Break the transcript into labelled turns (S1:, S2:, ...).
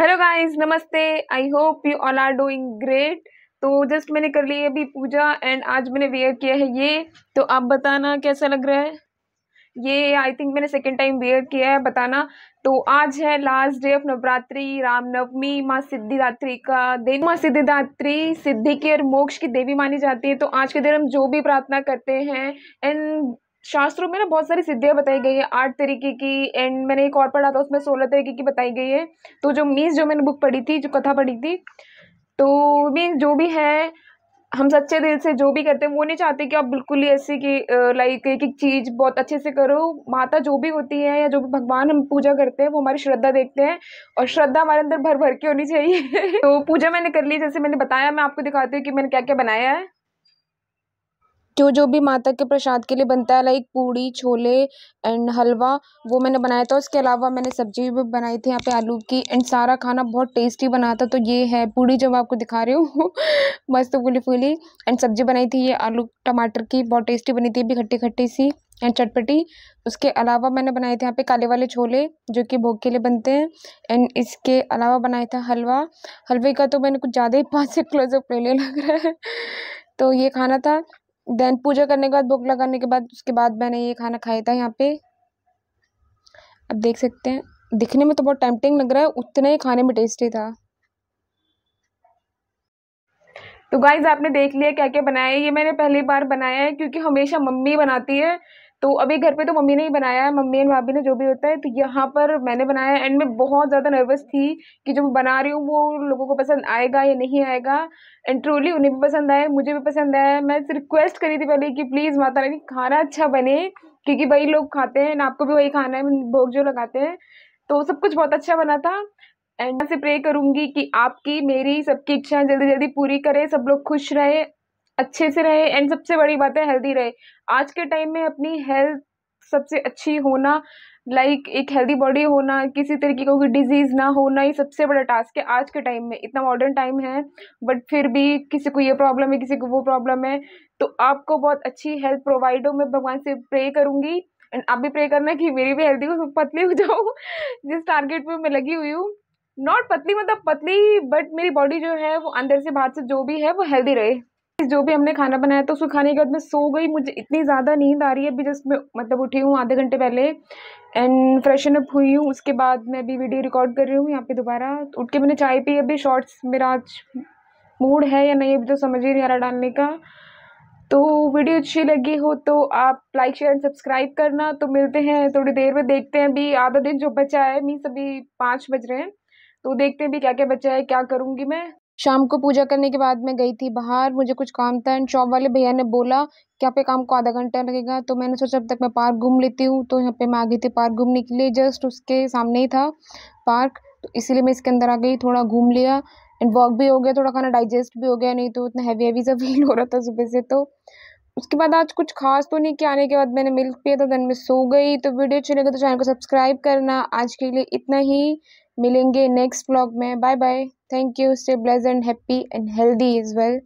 S1: hello guys नमस्ते I hope you all are doing great तो just मैंने कर ली है अभी पूजा एंड आज मैंने वेयर किया है ये तो आप बताना कैसा लग रहा है ये आई थिंक मैंने सेकेंड टाइम वेयर किया है बताना तो आज है last day of Navratri Ramnavami माँ सिद्धिदात्री का दिन माँ सिद्धिदात्री सिद्धि की और मोक्ष की देवी मानी जाती है तो आज के दिन हम जो भी प्रार्थना करते हैं एंड शास्त्रों में ना बहुत सारी सिद्धियाँ बताई गई है आठ तरीके की एंड मैंने एक और पढ़ा था उसमें सोलह तरीके की बताई गई है तो जो मीन्स जो मैंने बुक पढ़ी थी जो कथा पढ़ी थी तो मीन्स जो भी है हम सच्चे दिल से जो भी करते हैं वो नहीं चाहते कि आप बिल्कुल ही ऐसे कि लाइक एक एक चीज़ बहुत अच्छे से करो माता जो भी होती है या जो भी भगवान हम पूजा करते हैं वो हमारी श्रद्धा देखते हैं और श्रद्धा हमारे अंदर भर भर के होनी चाहिए तो पूजा मैंने कर ली जैसे मैंने बताया मैं आपको दिखाती हूँ कि मैंने क्या क्या बनाया है जो तो जो भी माता के प्रसाद के लिए बनता है लाइक पूड़ी छोले एंड हलवा वो मैंने बनाया था उसके अलावा मैंने सब्जी भी बनाई थी यहाँ पे आलू की एंड सारा खाना बहुत टेस्टी बना था तो ये है पूड़ी जब आपको दिखा रही हूँ मस्त फूली फूली एंड सब्जी बनाई थी ये आलू टमाटर की बहुत टेस्टी बनी थी भी खट्टी खट्टी सी एंड चटपटी उसके अलावा मैंने बनाए थे यहाँ पे काले वाले छोले जो कि भोग के लिए बनते हैं एंड इसके अलावा बनाया था हलवा हलवे का तो मैंने कुछ ज़्यादा ही पाँच से क्लोजअप ले लग रहा है तो ये खाना था देन पूजा करने के बाद भोग लगाने के बाद उसके बाद मैंने ये खाना खाया था यहाँ पे अब देख सकते हैं दिखने में तो बहुत टेम्पटिंग लग रहा है उतना ही खाने में टेस्टी था तो गाइज आपने देख लिया क्या क्या बनाया है ये मैंने पहली बार बनाया है क्योंकि हमेशा मम्मी बनाती है तो अभी घर पे तो मम्मी ने ही बनाया है मम्मी एंड भाभी ने जो भी होता है तो यहाँ पर मैंने बनाया एंड मैं बहुत ज़्यादा नर्वस थी कि जो मैं बना रही हूँ वो लोगों को पसंद आएगा या नहीं आएगा एंड ट्रूली उन्हें भी पसंद आए मुझे भी पसंद आया मैं रिक्वेस्ट करी थी पहले कि प्लीज़ माता रानी खाना अच्छा बने क्योंकि वही लोग खाते हैं आपको भी वही खाना है भोग जो लगाते हैं तो सब कुछ बहुत अच्छा बना था एंड से प्रे करूँगी कि आपकी मेरी सबकी इच्छाएं जल्दी जल्दी पूरी करें सब लोग खुश रहें अच्छे से रहे एंड सबसे बड़ी बात है हेल्दी रहे आज के टाइम में अपनी हेल्थ सबसे अच्छी होना लाइक like, एक हेल्दी बॉडी होना किसी तरीके का कोई डिजीज़ ना होना ये सबसे बड़ा टास्क है आज के टाइम में इतना मॉडर्न टाइम है बट फिर भी किसी को ये प्रॉब्लम है किसी को वो प्रॉब्लम है तो आपको बहुत अच्छी हेल्थ प्रोवाइड हो मैं भगवान से प्रे करूँगी एंड आप भी प्रे करना कि मेरी भी हेल्दी हो तो पतली हो जाऊँ जिस टारगेट पर मैं लगी हुई हूँ नॉट पतली मतलब पतली बट मेरी बॉडी जो है वो अंदर से बाहर से जो भी है वो हेल्दी रहे जो भी हमने खाना बनाया था उसको खाने के बाद मैं सो गई मुझे इतनी ज़्यादा नींद आ रही है अभी जस्ट मैं मतलब उठी हूँ आधे घंटे पहले एंड फ्रेशन अप हुई हूँ उसके बाद मैं अभी वीडियो रिकॉर्ड कर रही हूँ यहाँ पे दोबारा उठ के मैंने चाय पी अभी शॉर्ट्स मेरा आज मूड है या नहीं अभी तो समझ ही नहीं आ रहा डालने का तो वीडियो अच्छी लगी हो तो आप लाइक शेयर एंड सब्सक्राइब करना तो मिलते हैं थोड़ी देर में देखते हैं अभी आधा दिन जो बचा है मीन्स अभी पाँच बज रहे हैं तो देखते हैं अभी क्या क्या बचा है क्या करूँगी मैं शाम को पूजा करने के बाद मैं गई थी बाहर मुझे कुछ काम था एंड शॉप वाले भैया ने बोला कि आप काम को आधा घंटा लगेगा तो मैंने सोचा अब तक मैं पार्क घूम लेती हूँ तो यहाँ पे मैं आ गई थी पार्क घूमने के लिए जस्ट उसके सामने ही था पार्क तो इसीलिए मैं इसके अंदर आ गई थोड़ा घूम लिया एंड वॉक भी हो गया थोड़ा खाना डाइजेस्ट भी हो गया नहीं तो उतना हैवी हैवी सा फील हो रहा था सुबह से तो उसके बाद आज कुछ खास तो नहीं किया आने के बाद मैंने मिल्क पिया था दिन में सो गई तो वीडियो अच्छी लगे तो चैनल को सब्सक्राइब करना आज के लिए इतना ही मिलेंगे नेक्स्ट ब्लॉग में bye bye thank you stay blessed and happy and healthy is well